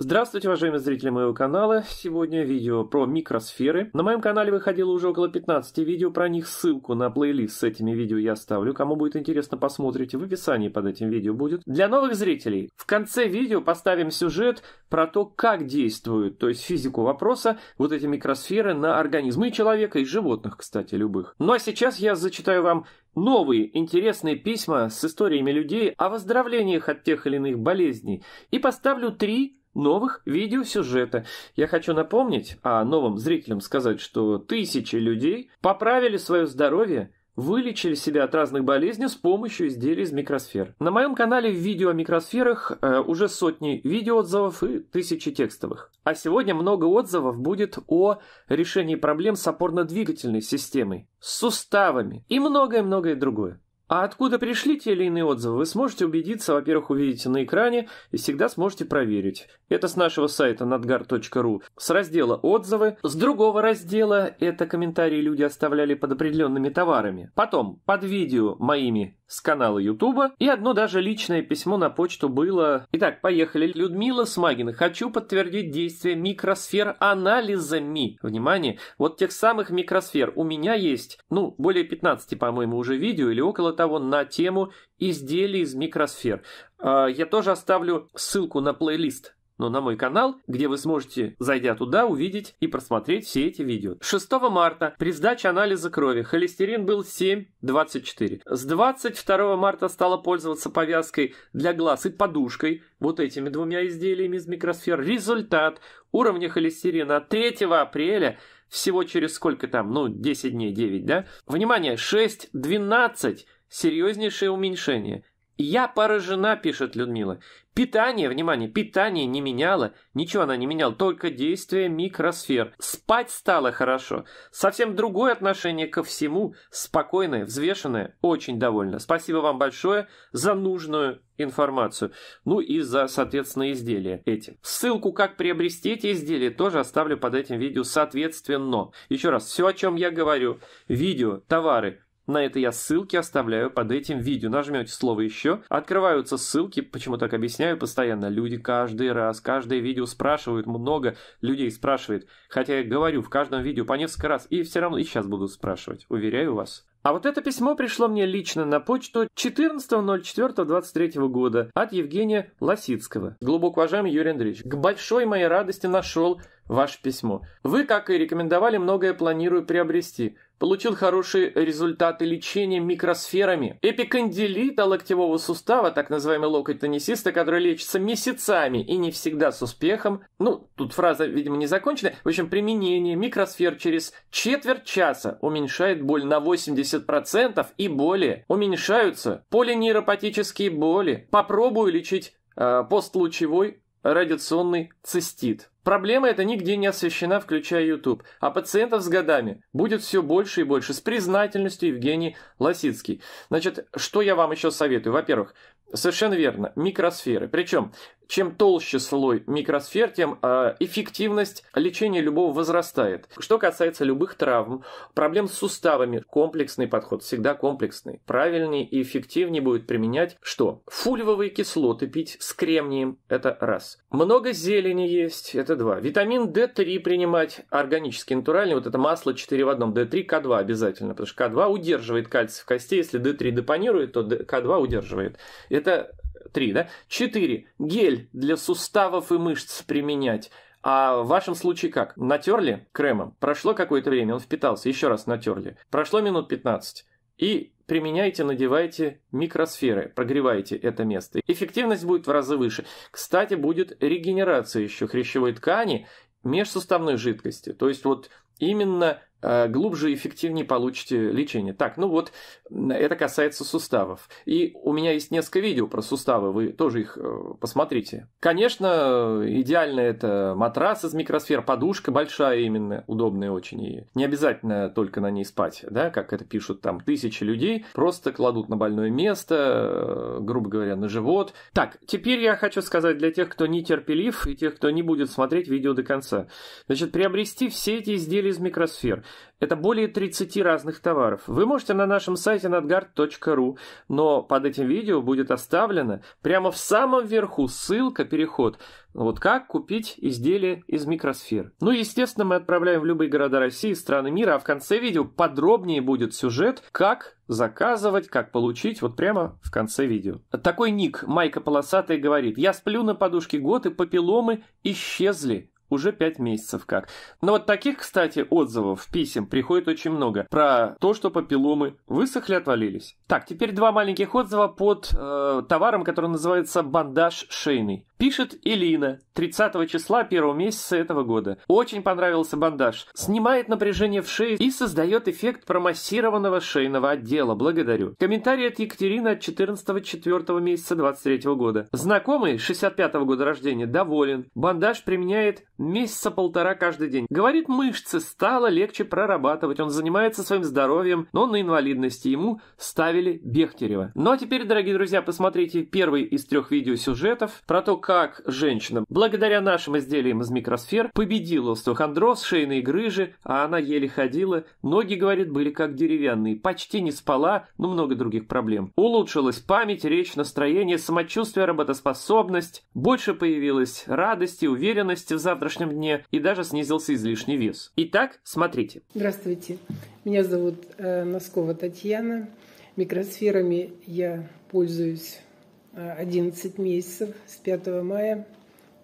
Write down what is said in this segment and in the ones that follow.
Здравствуйте, уважаемые зрители моего канала. Сегодня видео про микросферы. На моем канале выходило уже около 15 видео про них. Ссылку на плейлист с этими видео я оставлю. Кому будет интересно, посмотрите. В описании под этим видео будет. Для новых зрителей в конце видео поставим сюжет про то, как действуют, то есть физику вопроса, вот эти микросферы на организмы человека и животных, кстати, любых. Ну а сейчас я зачитаю вам новые интересные письма с историями людей о выздоровлениях от тех или иных болезней и поставлю три новых видеосюжета. Я хочу напомнить, а новым зрителям сказать, что тысячи людей поправили свое здоровье вылечили себя от разных болезней с помощью изделий из микросфер. На моем канале в видео о микросферах э, уже сотни видеоотзывов и тысячи текстовых. А сегодня много отзывов будет о решении проблем с опорно-двигательной системой, с суставами и многое-многое другое. А откуда пришли те или иные отзывы, вы сможете убедиться, во-первых, увидите на экране и всегда сможете проверить. Это с нашего сайта nadgar.ru, с раздела «Отзывы». С другого раздела это комментарии люди оставляли под определенными товарами. Потом, под видео моими с канала Ютуба. И одно даже личное письмо на почту было. Итак, поехали. Людмила Смагина. Хочу подтвердить действие микросфер анализами. Внимание, вот тех самых микросфер. У меня есть, ну, более 15, по-моему, уже видео или около того, на тему изделий из микросфер. А, я тоже оставлю ссылку на плейлист но ну, на мой канал, где вы сможете, зайдя туда, увидеть и просмотреть все эти видео. 6 марта при сдаче анализа крови холестерин был 7,24. С 22 марта стала пользоваться повязкой для глаз и подушкой, вот этими двумя изделиями из микросфер. Результат уровня холестерина 3 апреля всего через сколько там, ну, 10 дней, 9, да? Внимание, 6,12 серьезнейшее уменьшение. «Я поражена», — пишет Людмила. «Питание, внимание, питание не меняло, ничего она не меняла, только действие микросфер. Спать стало хорошо. Совсем другое отношение ко всему, спокойное, взвешенное, очень довольна. Спасибо вам большое за нужную информацию, ну и за, соответственно, изделия эти. Ссылку, как приобрести эти изделия, тоже оставлю под этим видео, соответственно. Еще раз, все, о чем я говорю, видео, товары, на это я ссылки оставляю под этим видео. Нажмете слово «Еще», открываются ссылки, почему так объясняю постоянно. Люди каждый раз, каждое видео спрашивают, много людей спрашивает. Хотя я говорю в каждом видео по несколько раз, и все равно и сейчас буду спрашивать, уверяю вас. А вот это письмо пришло мне лично на почту 14.04.23 года от Евгения Лосицкого. Глубоко уважаемый Юрий Андреевич, к большой моей радости нашел ваше письмо. Вы, как и рекомендовали, многое планирую приобрести. Получил хорошие результаты лечения микросферами. Эпикандилита локтевого сустава, так называемый локоть теннисиста, который лечится месяцами и не всегда с успехом. Ну, тут фраза, видимо, не закончена. В общем, применение микросфер через четверть часа уменьшает боль на 80% и более. Уменьшаются полинейропатические боли. Попробую лечить э, постлучевой радиационный цистит. Проблема эта нигде не освещена, включая YouTube, а пациентов с годами будет все больше и больше. С признательностью Евгений Лосицкий. Значит, что я вам еще советую? Во-первых, совершенно верно, микросферы. Причем чем толще слой микросфер, тем а, эффективность лечения любого возрастает. Что касается любых травм, проблем с суставами, комплексный подход всегда комплексный. Правильнее и эффективнее будет применять что? Фульвовые кислоты пить с кремнием, это раз. Много зелени есть, это два. Витамин D3 принимать органический, натуральный, вот это масло 4 в одном, D3, k 2 обязательно, потому что k 2 удерживает кальций в кости, если D3 депонирует, то k 2 удерживает. Это три, да? Четыре. Гель для суставов и мышц применять. А в вашем случае как? Натерли кремом, прошло какое-то время, он впитался, еще раз натерли. Прошло минут 15. И применяйте, надевайте микросферы, прогревайте это место. Эффективность будет в разы выше. Кстати, будет регенерация еще хрящевой ткани межсуставной жидкости. То есть вот именно Э, глубже и эффективнее получите лечение. Так, ну вот, это касается суставов. И у меня есть несколько видео про суставы, вы тоже их э, посмотрите. Конечно, идеально это матрас из микросфер, подушка большая именно, удобная очень. И не обязательно только на ней спать, да, как это пишут там тысячи людей, просто кладут на больное место, э, грубо говоря, на живот. Так, теперь я хочу сказать для тех, кто нетерпелив и тех, кто не будет смотреть видео до конца. Значит, приобрести все эти изделия из микросфер. Это более 30 разных товаров. Вы можете на нашем сайте nadgard.ru, но под этим видео будет оставлена прямо в самом верху ссылка «Переход». Вот как купить изделие из микросфер. Ну естественно, мы отправляем в любые города России, страны мира, а в конце видео подробнее будет сюжет, как заказывать, как получить, вот прямо в конце видео. Такой ник Майка Полосатый говорит, я сплю на подушке год и папилломы исчезли уже 5 месяцев как. Но вот таких, кстати, отзывов, писем приходит очень много. Про то, что папилломы высохли, отвалились. Так, теперь два маленьких отзыва под э, товаром, который называется бандаж шейный. Пишет Элина, 30 числа первого месяца этого года. Очень понравился бандаж. Снимает напряжение в шее и создает эффект промассированного шейного отдела. Благодарю. Комментарий от Екатерины от 14 4 месяца 23 года. Знакомый, 65 -го года рождения, доволен. Бандаж применяет Месяца полтора каждый день. Говорит, мышцы стало легче прорабатывать. Он занимается своим здоровьем, но на инвалидности ему ставили Бехтерева. Ну а теперь, дорогие друзья, посмотрите первый из трех видеосюжетов про то, как женщина, благодаря нашим изделиям из микросфер, победила остеохондроз, шейные грыжи, а она еле ходила. Ноги, говорит, были как деревянные. Почти не спала, но много других проблем. Улучшилась память, речь, настроение, самочувствие, работоспособность. Больше появилось радости, уверенности в завтра завтрашнем дне и даже снизился излишний вес. Итак, смотрите. Здравствуйте. Меня зовут э, Носкова Татьяна. Микросферами я пользуюсь 11 э, месяцев с 5 мая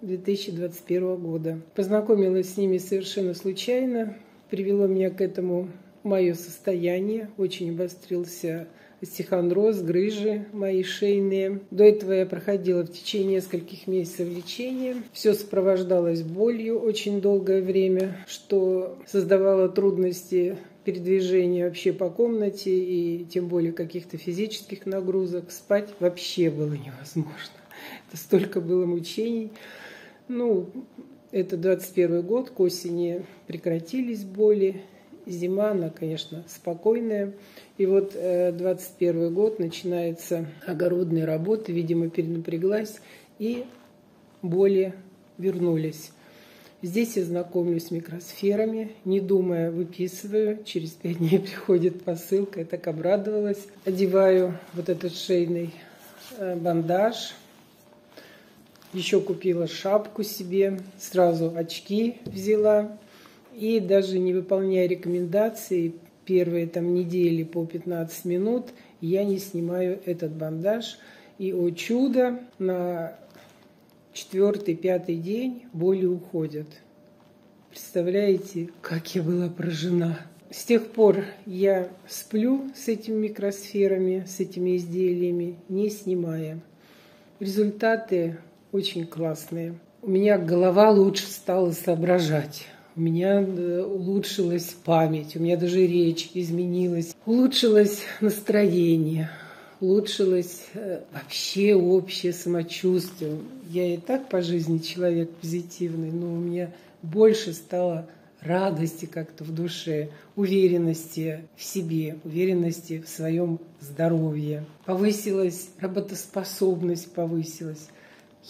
2021 года. Познакомилась с ними совершенно случайно. Привело меня к этому мое состояние. Очень обострился стихондроз, грыжи мои шейные. До этого я проходила в течение нескольких месяцев лечения. Все сопровождалось болью очень долгое время, что создавало трудности передвижения вообще по комнате и тем более каких-то физических нагрузок. Спать вообще было невозможно. Это столько было мучений. Ну, это 21 год, к осени прекратились боли, зима, она, конечно, спокойная. И вот 21 э, год начинается огородные работы, видимо, перенапряглась, и боли вернулись. Здесь я знакомлюсь с микросферами, не думая, выписываю. Через пять дней приходит посылка, я так обрадовалась. Одеваю вот этот шейный э, бандаж. Еще купила шапку себе, сразу очки взяла. И даже не выполняя рекомендации, первые там недели по 15 минут я не снимаю этот бандаж. И, о чудо, на четвертый-пятый день боли уходят. Представляете, как я была поражена. С тех пор я сплю с этими микросферами, с этими изделиями, не снимая. Результаты очень классные. У меня голова лучше стала соображать у меня э, улучшилась память, у меня даже речь изменилась, улучшилось настроение, улучшилось э, вообще общее самочувствие. Я и так по жизни человек позитивный, но у меня больше стало радости как-то в душе, уверенности в себе, уверенности в своем здоровье. Повысилась работоспособность, повысилась.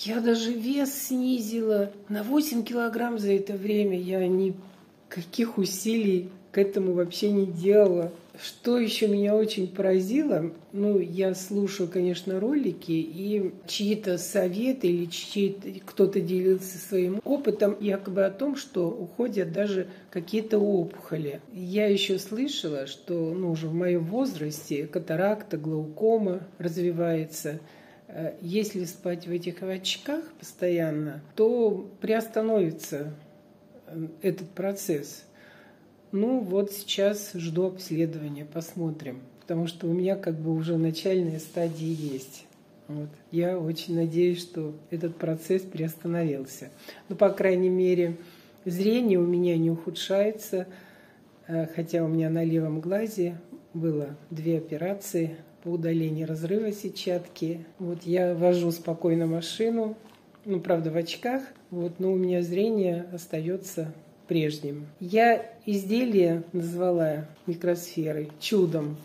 Я даже вес снизила на 8 килограмм за это время. Я никаких усилий к этому вообще не делала. Что еще меня очень поразило, ну, я слушаю, конечно, ролики, и чьи-то советы или чьи-то, кто-то делился своим опытом якобы о том, что уходят даже какие-то опухоли. Я еще слышала, что, ну, уже в моем возрасте катаракта, глаукома развивается – Э, если спать в этих очках постоянно, то приостановится э, этот процесс. Ну вот сейчас жду обследования, посмотрим, потому что у меня как бы уже начальная стадия есть. Вот. Я очень надеюсь, что этот процесс приостановился. Ну, по крайней мере, зрение у меня не ухудшается, э, хотя у меня на левом глазе было две операции, по удалению разрыва сетчатки. Вот я вожу спокойно машину, ну, правда, в очках, вот, но у меня зрение остается прежним. Я изделие назвала микросферой чудом,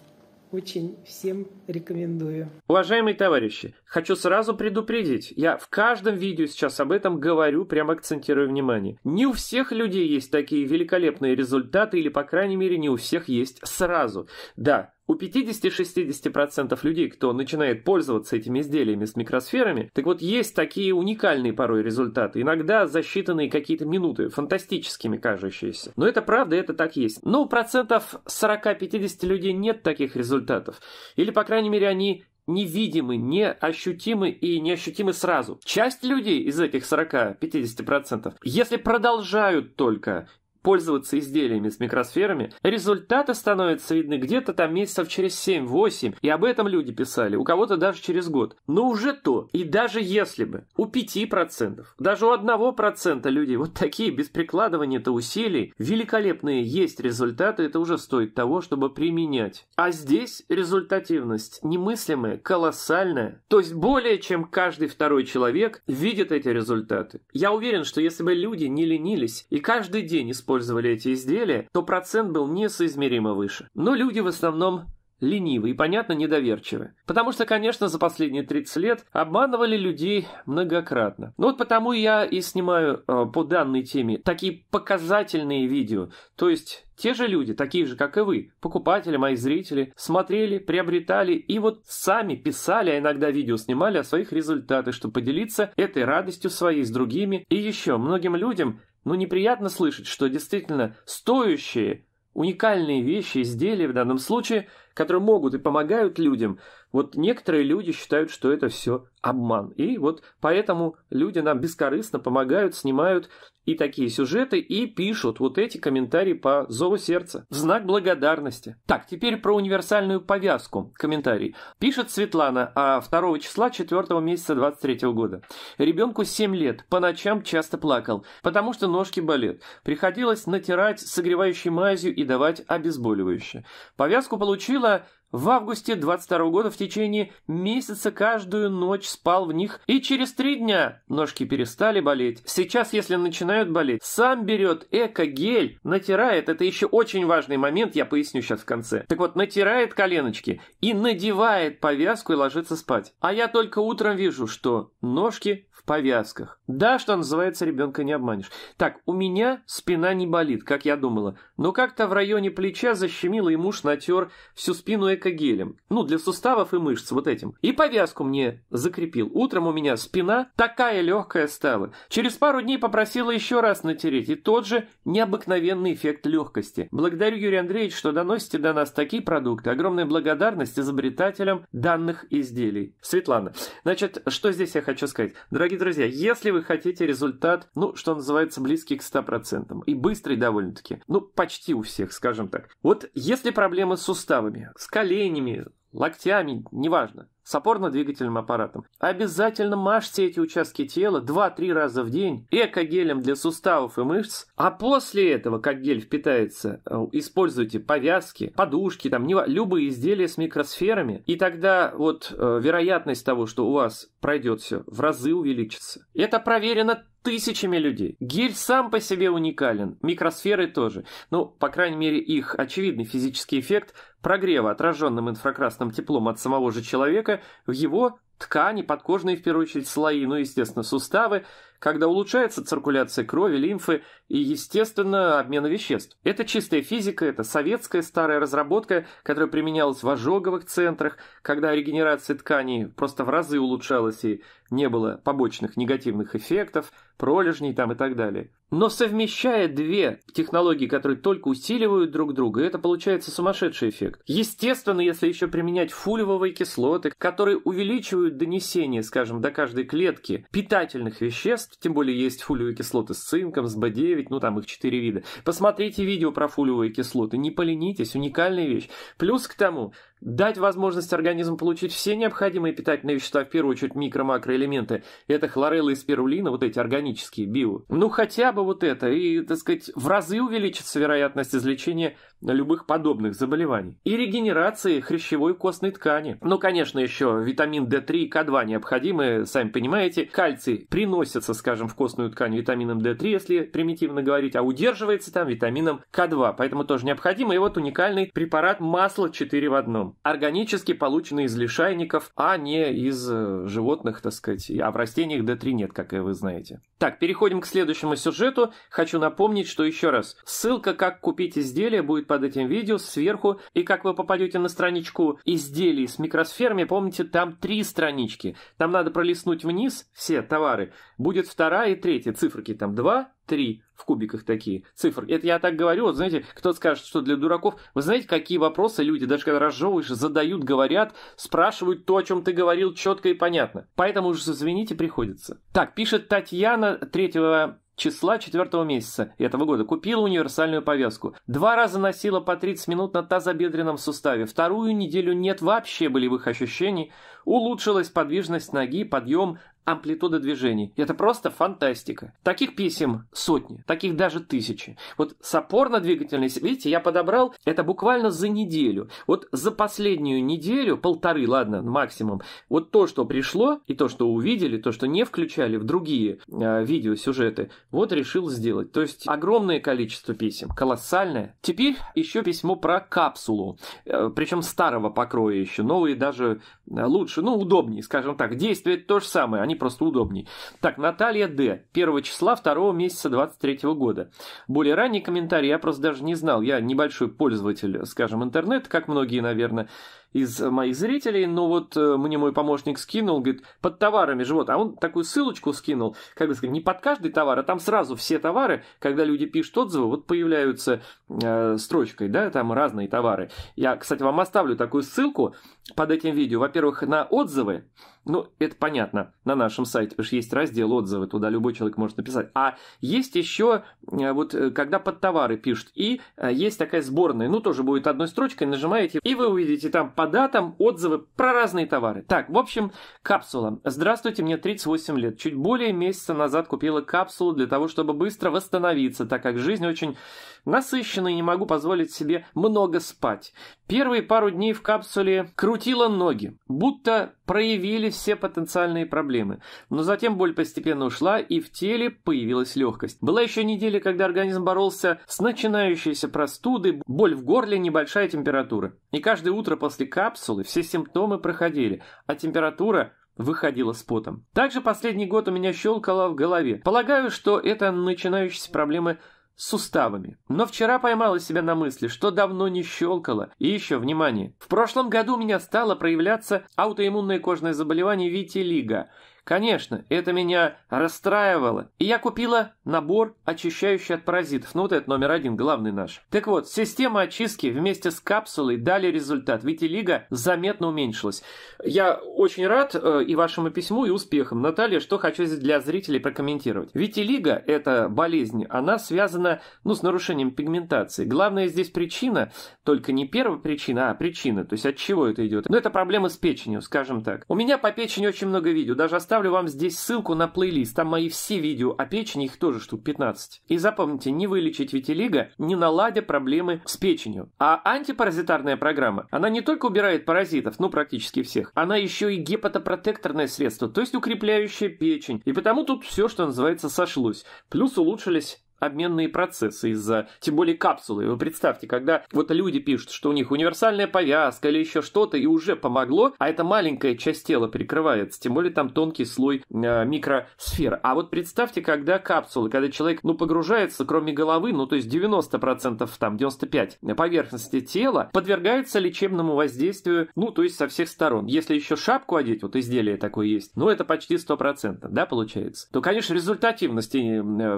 очень всем рекомендую. Уважаемые товарищи, хочу сразу предупредить, я в каждом видео сейчас об этом говорю, прямо акцентирую внимание. Не у всех людей есть такие великолепные результаты, или, по крайней мере, не у всех есть сразу. Да, у 50-60% людей, кто начинает пользоваться этими изделиями с микросферами, так вот есть такие уникальные порой результаты, иногда за считанные какие-то минуты, фантастическими кажущиеся. Но это правда, это так есть. Но у процентов 40-50 людей нет таких результатов. Или, по крайней мере, они невидимы, неощутимы и неощутимы сразу. Часть людей из этих 40-50%, если продолжают только пользоваться изделиями с микросферами, результаты становятся видны где-то там месяцев через 7-8, и об этом люди писали, у кого-то даже через год. Но уже то, и даже если бы, у 5%, даже у 1% людей вот такие без прикладывания-то усилий, великолепные есть результаты, это уже стоит того, чтобы применять. А здесь результативность немыслимая, колоссальная. То есть более чем каждый второй человек видит эти результаты. Я уверен, что если бы люди не ленились и каждый день использовали использовали эти изделия, то процент был несоизмеримо выше. Но люди в основном ленивы и, понятно, недоверчивы. Потому что, конечно, за последние 30 лет обманывали людей многократно. Ну вот потому я и снимаю э, по данной теме такие показательные видео. То есть те же люди, такие же, как и вы, покупатели, мои зрители, смотрели, приобретали и вот сами писали, а иногда видео снимали о своих результатах, чтобы поделиться этой радостью своей с другими. И еще многим людям но ну, неприятно слышать, что действительно стоящие, уникальные вещи, изделия в данном случае которые могут и помогают людям, вот некоторые люди считают, что это все обман. И вот поэтому люди нам бескорыстно помогают, снимают и такие сюжеты, и пишут вот эти комментарии по зову сердца. В знак благодарности. Так, теперь про универсальную повязку. Комментарий. Пишет Светлана, а 2 числа 4 месяца 23 года. Ребенку 7 лет, по ночам часто плакал, потому что ножки болят. Приходилось натирать согревающей мазью и давать обезболивающее. Повязку получила, начала, в августе 22 -го года в течение месяца каждую ночь спал в них, и через три дня ножки перестали болеть. Сейчас, если начинают болеть, сам берет эко-гель, натирает, это еще очень важный момент, я поясню сейчас в конце. Так вот, натирает коленочки и надевает повязку и ложится спать. А я только утром вижу, что ножки в повязках. Да, что называется, ребенка не обманешь. Так, у меня спина не болит, как я думала, но как-то в районе плеча защемило и муж натер всю спину экогелем. Ну, для суставов и мышц вот этим. И повязку мне закрепил. Утром у меня спина такая легкая стала. Через пару дней попросила еще раз натереть, и тот же необыкновенный эффект легкости. Благодарю, Юрий Андреевич, что доносите до нас такие продукты. Огромная благодарность изобретателям данных изделий. Светлана. Значит, что здесь я хочу сказать? Дорогие Дорогие друзья, если вы хотите результат, ну, что называется, близкий к 100%, и быстрый довольно-таки, ну, почти у всех, скажем так. Вот если проблемы с суставами, с коленями, локтями, неважно, с опорно-двигательным аппаратом. Обязательно мажьте эти участки тела 2-3 раза в день экогелем для суставов и мышц, а после этого, как гель впитается, э, используйте повязки, подушки, там, любые изделия с микросферами, и тогда вот э, вероятность того, что у вас пройдет все, в разы увеличится. Это проверено тысячами людей. Гель сам по себе уникален, микросферы тоже. Ну, по крайней мере, их очевидный физический эффект – прогрева, отраженным инфракрасным теплом от самого же человека, в его ткани, подкожные в первую очередь слои, ну, естественно, суставы, когда улучшается циркуляция крови, лимфы и, естественно, обмена веществ. Это чистая физика, это советская старая разработка, которая применялась в ожоговых центрах, когда регенерация тканей просто в разы улучшалась и не было побочных негативных эффектов, пролежней там и так далее. Но совмещая две технологии, которые только усиливают друг друга, это получается сумасшедший эффект. Естественно, если еще применять фулевые кислоты, которые увеличивают донесение, скажем, до каждой клетки питательных веществ, тем более есть фолиевые кислоты с цинком, с B9, ну там их 4 вида. Посмотрите видео про фолиевые кислоты, не поленитесь, уникальная вещь. Плюс к тому, дать возможность организму получить все необходимые питательные вещества, в первую очередь микро-макроэлементы, это хлорелла и спирулина, вот эти органические, био. Ну хотя бы вот это, и, так сказать, в разы увеличится вероятность излечения на любых подобных заболеваний. И регенерации хрящевой костной ткани. Ну, конечно, еще витамин D3 и К2 необходимы, сами понимаете. Кальций приносится, скажем, в костную ткань витамином D3, если примитивно говорить, а удерживается там витамином К2, поэтому тоже необходимо. И вот уникальный препарат масло 4 в одном. Органически полученный из лишайников, а не из э, животных, так сказать. А в растениях D3 нет, как и вы знаете. Так, переходим к следующему сюжету. Хочу напомнить, что еще раз, ссылка, как купить изделие, будет под этим видео сверху, и как вы попадете на страничку изделий с микросферами, помните, там три странички. Там надо пролистнуть вниз все товары. Будет вторая и третья циферки, там два, три в кубиках такие цифры. Это я так говорю, вот знаете, кто скажет, что для дураков. Вы знаете, какие вопросы люди, даже когда разжевываешь, задают, говорят, спрашивают то, о чем ты говорил, четко и понятно. Поэтому уже извините, приходится. Так, пишет Татьяна 3 числа четвертого месяца этого года купила универсальную повязку. Два раза носила по 30 минут на тазобедренном суставе. Вторую неделю нет вообще болевых ощущений. Улучшилась подвижность ноги, подъем, амплитуда движений. Это просто фантастика. Таких писем сотни, таких даже тысячи. Вот сапор на двигательной видите, я подобрал это буквально за неделю. Вот за последнюю неделю, полторы, ладно, максимум, вот то, что пришло, и то, что увидели, то, что не включали в другие э, видеосюжеты, вот решил сделать. То есть огромное количество писем, колоссальное. Теперь еще письмо про капсулу, э, причем старого покроя еще, новые даже э, лучше, ну, удобнее, скажем так. Действует то же самое, они просто удобней. Так, Наталья Д. 1 числа 2 месяца 23 года. Более ранний комментарий я просто даже не знал. Я небольшой пользователь, скажем, интернета, как многие, наверное из э, моих зрителей, но вот э, мне мой помощник скинул, говорит, под товарами же вот, а он такую ссылочку скинул, как бы сказать, не под каждый товар, а там сразу все товары, когда люди пишут отзывы, вот появляются э, строчкой, да, там разные товары. Я, кстати, вам оставлю такую ссылку под этим видео, во-первых, на отзывы, ну, это понятно, на нашем сайте, потому что есть раздел отзывы, туда любой человек может написать. А есть еще, э, вот, когда под товары пишут, и есть такая сборная, ну, тоже будет одной строчкой, нажимаете, и вы увидите там по датам отзывы про разные товары. Так, в общем, капсула. Здравствуйте, мне 38 лет. Чуть более месяца назад купила капсулу для того, чтобы быстро восстановиться, так как жизнь очень насыщена и не могу позволить себе много спать. Первые пару дней в капсуле крутила ноги, будто проявили все потенциальные проблемы. Но затем боль постепенно ушла, и в теле появилась легкость. Была еще неделя, когда организм боролся с начинающейся простудой, боль в горле, небольшая температура. И каждое утро после капсулы все симптомы проходили, а температура выходила с потом. Также последний год у меня щелкало в голове. Полагаю, что это начинающиеся проблемы – с суставами. Но вчера поймала себя на мысли, что давно не щелкала. И еще, внимание, в прошлом году у меня стало проявляться аутоиммунное кожное заболевание витилиго – Конечно, это меня расстраивало, и я купила набор, очищающий от паразитов. Ну, вот это номер один, главный наш. Так вот, система очистки вместе с капсулой дали результат. Витилига заметно уменьшилась. Я очень рад э, и вашему письму, и успехам. Наталья, что хочу здесь для зрителей прокомментировать. Витилига – это болезнь, она связана ну, с нарушением пигментации. Главная здесь причина, только не первая причина, а причина, то есть от чего это идет. Ну, это проблема с печенью, скажем так. У меня по печени очень много видео, даже осталось Оставлю вам здесь ссылку на плейлист, там мои все видео о печени, их тоже штук 15. И запомните, не вылечить витилиго, не наладя проблемы с печенью. А антипаразитарная программа, она не только убирает паразитов, ну практически всех, она еще и гепатопротекторное средство, то есть укрепляющее печень. И потому тут все, что называется, сошлось. Плюс улучшились обменные процессы из-за, тем более капсулы. Вы представьте, когда вот люди пишут, что у них универсальная повязка или еще что-то, и уже помогло, а эта маленькая часть тела перекрывается, тем более там тонкий слой э, микросфер. А вот представьте, когда капсулы, когда человек, ну, погружается, кроме головы, ну, то есть 90%, там, 95% поверхности тела, подвергается лечебному воздействию, ну, то есть со всех сторон. Если еще шапку одеть, вот изделие такое есть, ну, это почти 100%, да, получается, то, конечно, результативности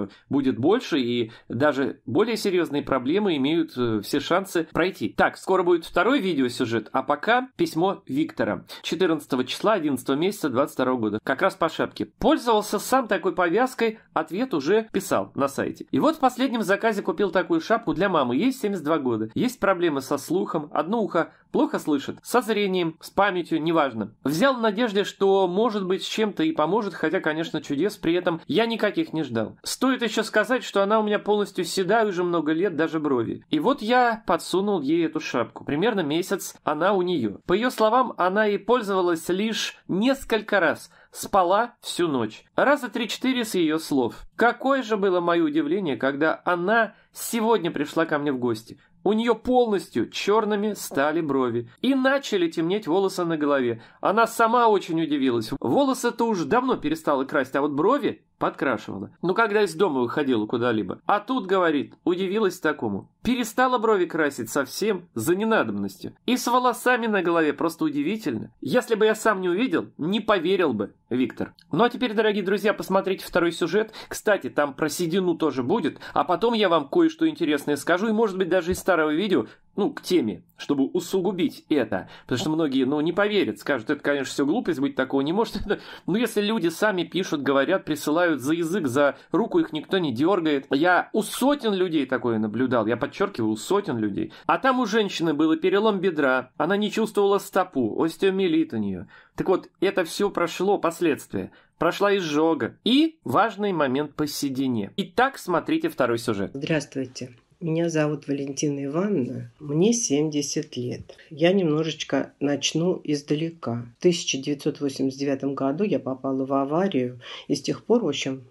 э, будет больше, лучше, и даже более серьезные проблемы имеют э, все шансы пройти. Так, скоро будет второй видеосюжет, а пока письмо Виктора. 14 числа 11 месяца 22 года. Как раз по шапке. Пользовался сам такой повязкой, ответ уже писал на сайте. И вот в последнем заказе купил такую шапку для мамы. Ей 72 года. Есть проблемы со слухом, одно ухо плохо слышит, со зрением, с памятью, неважно. Взял в надежде, что может быть с чем-то и поможет, хотя, конечно, чудес при этом я никаких не ждал. Стоит еще сказать, что она у меня полностью седая уже много лет, даже брови. И вот я подсунул ей эту шапку. Примерно месяц она у нее. По ее словам, она и пользовалась лишь несколько раз – спала всю ночь. Раза три-четыре с ее слов. Какое же было мое удивление, когда она сегодня пришла ко мне в гости. У нее полностью черными стали брови и начали темнеть волосы на голове. Она сама очень удивилась. Волосы-то уж давно перестала красть, а вот брови подкрашивала. Ну, когда из дома выходила куда-либо. А тут, говорит, удивилась такому. Перестала брови красить совсем за ненадобностью. И с волосами на голове просто удивительно. Если бы я сам не увидел, не поверил бы, Виктор. Ну а теперь, дорогие друзья, посмотрите второй сюжет. Кстати, там про седину тоже будет. А потом я вам кое-что интересное скажу. И может быть даже из старого видео, ну, к теме, чтобы усугубить это. Потому что многие, ну, не поверят. Скажут, это, конечно, все глупость, быть такого не может. Но если люди сами пишут, говорят, присылают за язык, за руку, их никто не дергает. Я у сотен людей такое наблюдал. Я подчеркиваю, сотен людей. А там у женщины был перелом бедра, она не чувствовала стопу, остеомиелит у нее. Так вот, это все прошло последствия. Прошла изжога. И важный момент по седине. Итак, смотрите второй сюжет. Здравствуйте. Меня зовут Валентина Ивановна, мне 70 лет. Я немножечко начну издалека. В 1989 году я попала в аварию и с тех пор, в общем,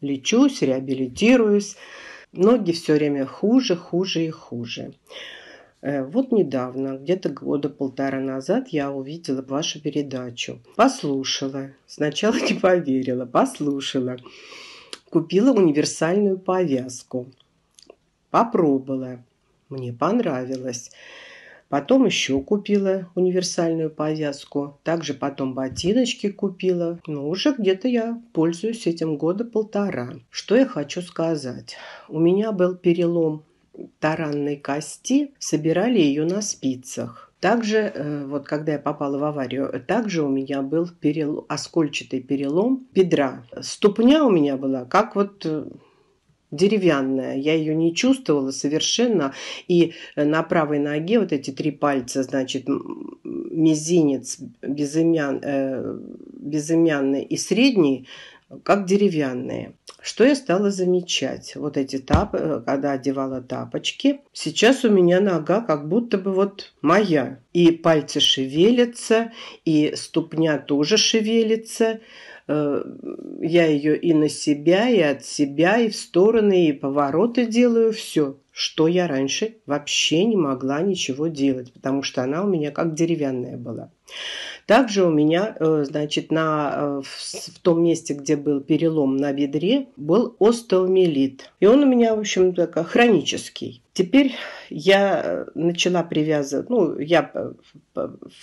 лечусь, реабилитируюсь, Ноги все время хуже, хуже и хуже. Э, вот недавно, где-то года полтора назад, я увидела вашу передачу. Послушала. Сначала не поверила. Послушала. Купила универсальную повязку. Попробовала. Мне понравилось. Потом еще купила универсальную повязку. Также потом ботиночки купила. Но ну, уже где-то я пользуюсь этим года полтора. Что я хочу сказать. У меня был перелом таранной кости. Собирали ее на спицах. Также, э, вот когда я попала в аварию, также у меня был перелом, оскольчатый перелом бедра. Ступня у меня была, как вот э, деревянная. Я ее не чувствовала совершенно. И э, на правой ноге вот эти три пальца, значит, мизинец безымян, э, безымянный и средний, как деревянные. Что я стала замечать? Вот эти тапы, э, когда одевала тапочки, сейчас у меня нога как будто бы вот моя. И пальцы шевелятся, и ступня тоже шевелится я ее и на себя, и от себя, и в стороны, и повороты делаю, все, что я раньше вообще не могла ничего делать, потому что она у меня как деревянная была. Также у меня, э, значит, на, э, в том месте, где был перелом на бедре, был остеомиелит. И он у меня, в общем, такой хронический. Теперь я э, начала привязывать, ну, я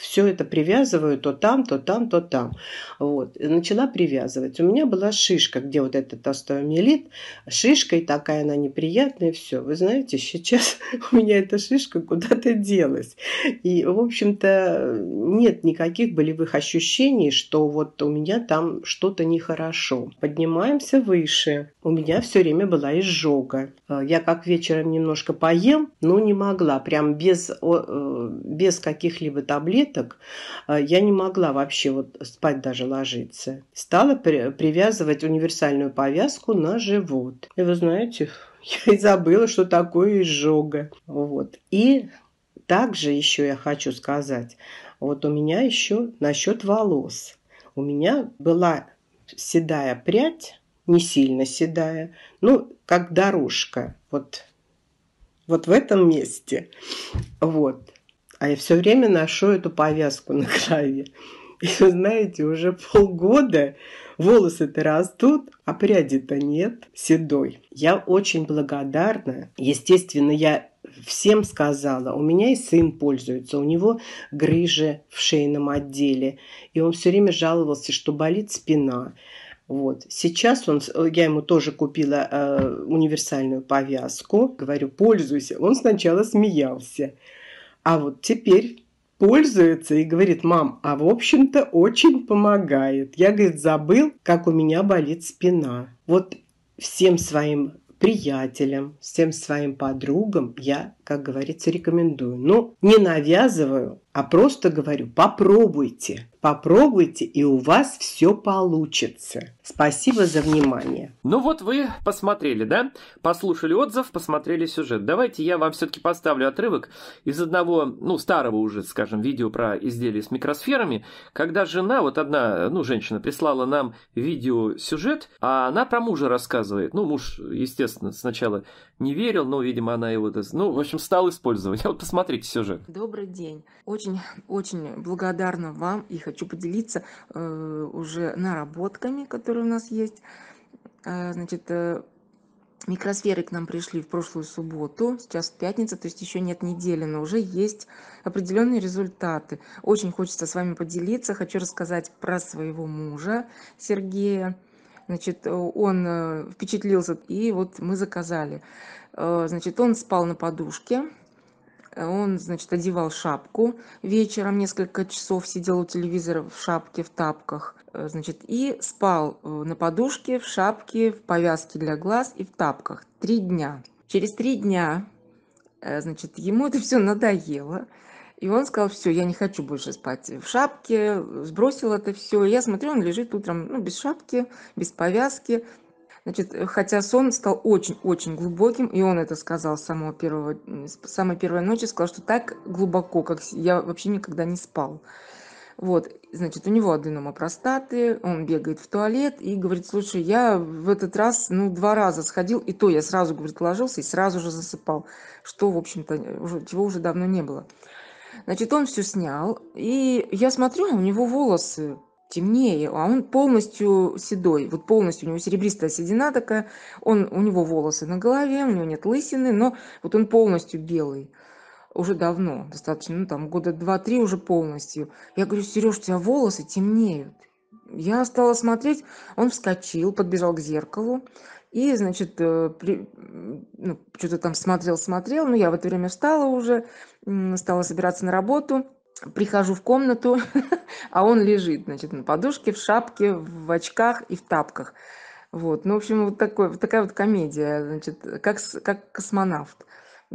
все это привязываю то там, то там, то там. Вот. начала привязывать. У меня была шишка, где вот этот остеомиелит, шишка и такая она неприятная, все. Вы знаете, сейчас у меня эта шишка куда-то делась. И, в общем-то, нет нет никаких болевых ощущений, что вот у меня там что-то нехорошо. Поднимаемся выше. У меня все время была изжога. Э, я как вечером немножко поем, но не могла. Прям без, э, без каких-либо таблеток э, я не могла вообще вот спать даже ложиться. Стала привязывать универсальную повязку на живот. И вы знаете, я и забыла, что такое изжога. Вот. И также еще я хочу сказать, вот у меня еще насчет волос. У меня была седая прядь, не сильно седая, ну, как дорожка, вот, вот в этом месте. Вот. А я все время ношу эту повязку на голове. И вы знаете, уже полгода волосы-то растут, а пряди-то нет, седой. Я очень благодарна. Естественно, я всем сказала, у меня и сын пользуется, у него грыжи в шейном отделе. И он все время жаловался, что болит спина. Вот. Сейчас он, я ему тоже купила э, универсальную повязку. Говорю, пользуйся. Он сначала смеялся. А вот теперь пользуется и говорит, мам, а в общем-то очень помогает. Я, говорит, забыл, как у меня болит спина. Вот всем своим приятелям, всем своим подругам я, как говорится, рекомендую. Но ну, не навязываю, а просто говорю, попробуйте. Попробуйте, и у вас все получится. Спасибо за внимание. Ну вот вы посмотрели, да? Послушали отзыв, посмотрели сюжет. Давайте я вам все-таки поставлю отрывок из одного, ну, старого уже, скажем, видео про изделия с микросферами, когда жена, вот одна, ну, женщина прислала нам видео сюжет, а она про мужа рассказывает. Ну, муж, естественно, сначала не верил, но, видимо, она его, ну, в общем, стал использовать. Вот посмотрите сюжет. Добрый день. Очень-очень благодарна вам и хочу хочу поделиться э, уже наработками, которые у нас есть. Э, значит, э, микросферы к нам пришли в прошлую субботу, сейчас пятница, то есть еще нет недели, но уже есть определенные результаты. Очень хочется с вами поделиться, хочу рассказать про своего мужа Сергея. Значит, он впечатлился, и вот мы заказали. Значит, он спал на подушке, он, значит, одевал шапку вечером, несколько часов сидел у телевизора в шапке, в тапках, э, значит, и спал э, на подушке, в шапке, в повязке для глаз и в тапках. Три дня. Через три дня, э, значит, ему это все надоело. И он сказал, все, я не хочу больше спать в шапке, сбросил это все. я смотрю, он лежит утром, ну, без шапки, без повязки, Значит, э, хотя сон стал очень-очень глубоким, и он это сказал с самого первого, с самой первой ночи, сказал, что так глубоко, как я вообще никогда не спал. Вот, значит, у него аденома простаты, он бегает в туалет и говорит, слушай, я в этот раз, ну, два раза сходил, и то я сразу, говорит, ложился и сразу же засыпал, что, в общем-то, уже, чего уже давно не было. Значит, он все снял, и я смотрю, у него волосы темнее, а он полностью седой, вот полностью, у него серебристая седина такая, он, у него волосы на голове, у него нет лысины, но вот он полностью белый уже давно, достаточно, ну там года два-три уже полностью. Я говорю, Сереж, у тебя волосы темнеют. Я стала смотреть, он вскочил, подбежал к зеркалу и, значит, э, при, ну, что-то там смотрел-смотрел, но ну, я в это время встала уже, стала собираться на работу – Прихожу в комнату, а он лежит, значит, на подушке, в шапке, в очках и в тапках. Вот, ну, в общем, вот, такой, вот такая вот комедия, значит, как, как космонавт.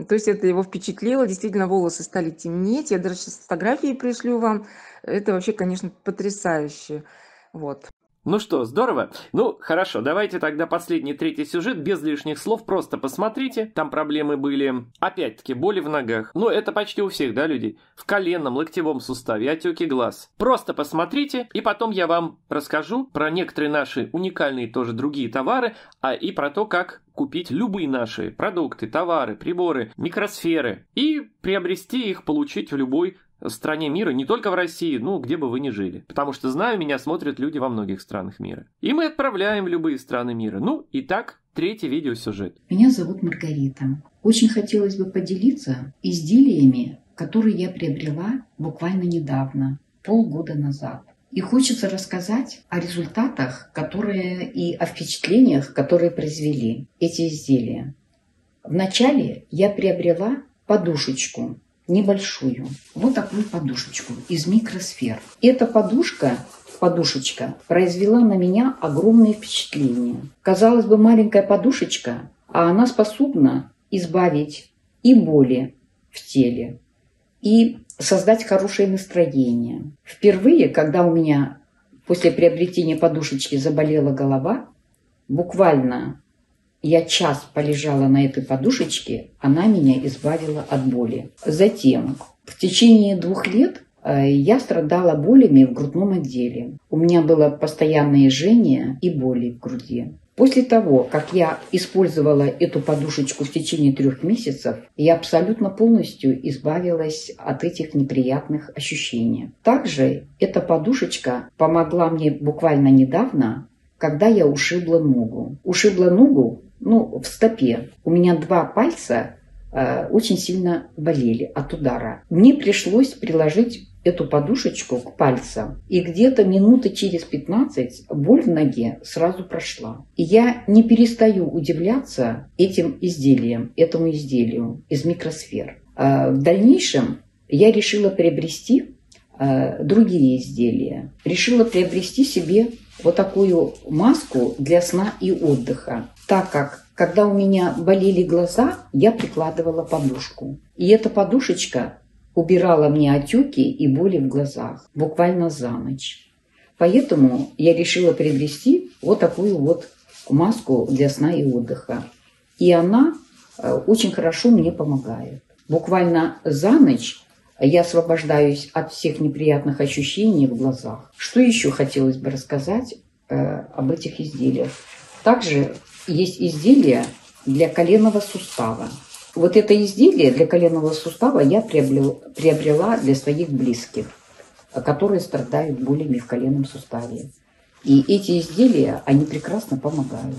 То есть это его впечатлило, действительно волосы стали темнеть, я даже сейчас фотографии пришлю вам. Это вообще, конечно, потрясающе. Вот. Ну что, здорово? Ну, хорошо, давайте тогда последний третий сюжет, без лишних слов, просто посмотрите. Там проблемы были, опять-таки, боли в ногах. Ну, это почти у всех, да, людей? В коленном, локтевом суставе, отеки глаз. Просто посмотрите, и потом я вам расскажу про некоторые наши уникальные тоже другие товары, а и про то, как купить любые наши продукты, товары, приборы, микросферы и приобрести их, получить в любой стране мира, не только в России, ну, где бы вы ни жили. Потому что, знаю, меня смотрят люди во многих странах мира. И мы отправляем в любые страны мира. Ну, и так, третий видеосюжет. Меня зовут Маргарита. Очень хотелось бы поделиться изделиями, которые я приобрела буквально недавно, полгода назад. И хочется рассказать о результатах, которые и о впечатлениях, которые произвели эти изделия. Вначале я приобрела подушечку небольшую, вот такую подушечку из микросфер. Эта подушка подушечка произвела на меня огромное впечатление. Казалось бы, маленькая подушечка, а она способна избавить и боли в теле, и создать хорошее настроение. Впервые, когда у меня после приобретения подушечки заболела голова, буквально я час полежала на этой подушечке, она меня избавила от боли. Затем, в течение двух лет э, я страдала болями в грудном отделе. У меня было постоянное жжение и боли в груди. После того, как я использовала эту подушечку в течение трех месяцев, я абсолютно полностью избавилась от этих неприятных ощущений. Также эта подушечка помогла мне буквально недавно, когда я ушибла ногу. Ушибла ногу ну, в стопе. У меня два пальца э, очень сильно болели от удара. Мне пришлось приложить эту подушечку к пальцам. И где-то минуты через 15 боль в ноге сразу прошла. И я не перестаю удивляться этим изделиям, этому изделию из микросфер. Э, в дальнейшем я решила приобрести э, другие изделия. Решила приобрести себе вот такую маску для сна и отдыха, так как когда у меня болели глаза, я прикладывала подушку. И эта подушечка убирала мне отеки и боли в глазах буквально за ночь. Поэтому я решила приобрести вот такую вот маску для сна и отдыха. И она э, очень хорошо мне помогает. Буквально за ночь я освобождаюсь от всех неприятных ощущений в глазах. Что еще хотелось бы рассказать э, об этих изделиях? Также есть изделия для коленного сустава. Вот это изделие для коленного сустава я приобрел, приобрела для своих близких, которые страдают болями в коленном суставе. И эти изделия, они прекрасно помогают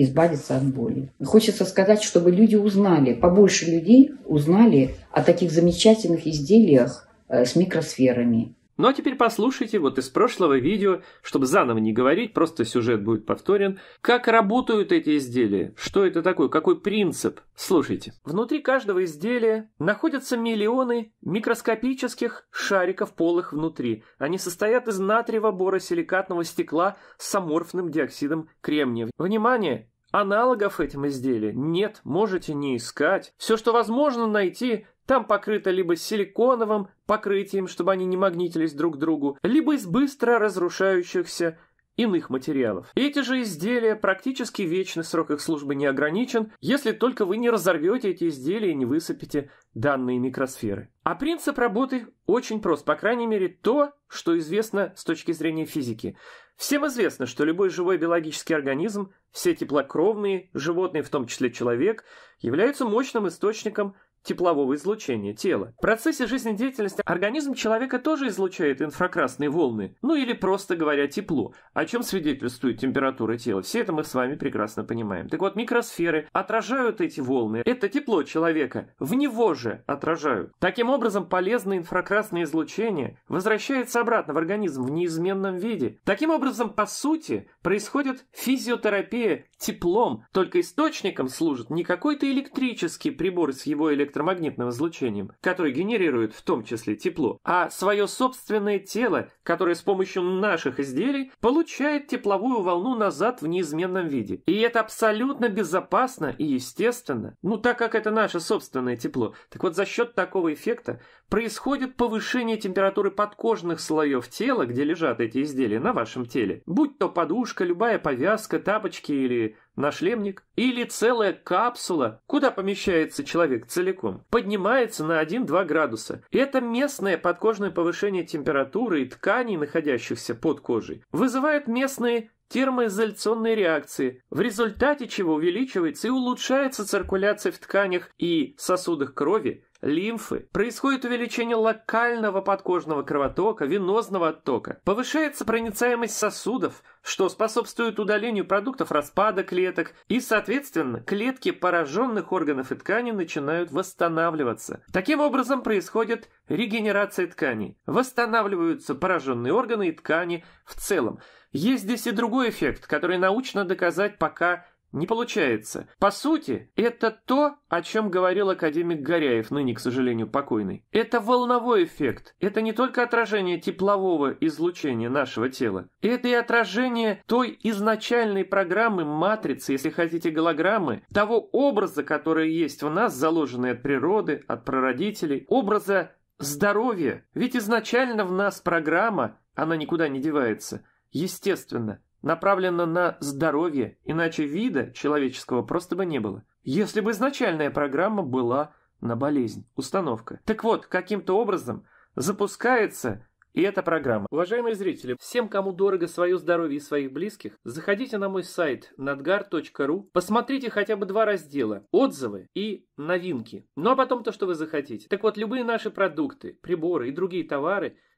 избавиться от боли. Хочется сказать, чтобы люди узнали, побольше людей узнали о таких замечательных изделиях э, с микросферами. Ну а теперь послушайте вот из прошлого видео, чтобы заново не говорить, просто сюжет будет повторен, как работают эти изделия, что это такое, какой принцип. Слушайте. Внутри каждого изделия находятся миллионы микроскопических шариков полых внутри. Они состоят из натриево-боросиликатного стекла с аморфным диоксидом кремния. Внимание! Аналогов этим изделиям нет, можете не искать. Все, что возможно найти, там покрыто либо силиконовым покрытием, чтобы они не магнитились друг к другу, либо из быстро разрушающихся иных материалов. Эти же изделия практически вечный срок их службы не ограничен, если только вы не разорвете эти изделия и не высыпете данные микросферы. А принцип работы очень прост, по крайней мере то, что известно с точки зрения физики. Всем известно, что любой живой биологический организм, все теплокровные животные, в том числе человек, являются мощным источником теплового излучения тела. В процессе жизнедеятельности организм человека тоже излучает инфракрасные волны, ну или просто говоря тепло, о чем свидетельствует температура тела. Все это мы с вами прекрасно понимаем. Так вот, микросферы отражают эти волны. Это тепло человека. В него же отражают. Таким образом, полезное инфракрасное излучение возвращается обратно в организм в неизменном виде. Таким образом, по сути, происходит физиотерапия теплом, только источником служит не какой-то электрический прибор с его электроникой, электромагнитным излучением, который генерирует в том числе тепло, а свое собственное тело который с помощью наших изделий получает тепловую волну назад в неизменном виде. И это абсолютно безопасно и естественно, ну так как это наше собственное тепло. Так вот за счет такого эффекта происходит повышение температуры подкожных слоев тела, где лежат эти изделия, на вашем теле. Будь то подушка, любая повязка, тапочки или нашлемник, или целая капсула, куда помещается человек целиком, поднимается на 1-2 градуса. Это местное подкожное повышение температуры и ткани тканей, находящихся под кожей, вызывают местные термоизоляционные реакции, в результате чего увеличивается и улучшается циркуляция в тканях и сосудах крови, лимфы, происходит увеличение локального подкожного кровотока, венозного оттока, повышается проницаемость сосудов, что способствует удалению продуктов распада клеток, и, соответственно, клетки пораженных органов и тканей начинают восстанавливаться. Таким образом происходит регенерация тканей, восстанавливаются пораженные органы и ткани в целом. Есть здесь и другой эффект, который научно доказать пока не получается. По сути, это то, о чем говорил академик Горяев, ныне, к сожалению, покойный. Это волновой эффект. Это не только отражение теплового излучения нашего тела. Это и отражение той изначальной программы матрицы, если хотите, голограммы, того образа, который есть в нас, заложенный от природы, от прародителей, образа здоровья. Ведь изначально в нас программа, она никуда не девается. Естественно, направлена на здоровье, иначе вида человеческого просто бы не было. Если бы изначальная программа была на болезнь, установка. Так вот, каким-то образом запускается и эта программа. Уважаемые зрители, всем, кому дорого свое здоровье и своих близких, заходите на мой сайт nadgar.ru, посмотрите хотя бы два раздела – отзывы и новинки. Ну а потом то, что вы захотите. Так вот, любые наши продукты, приборы и другие товары –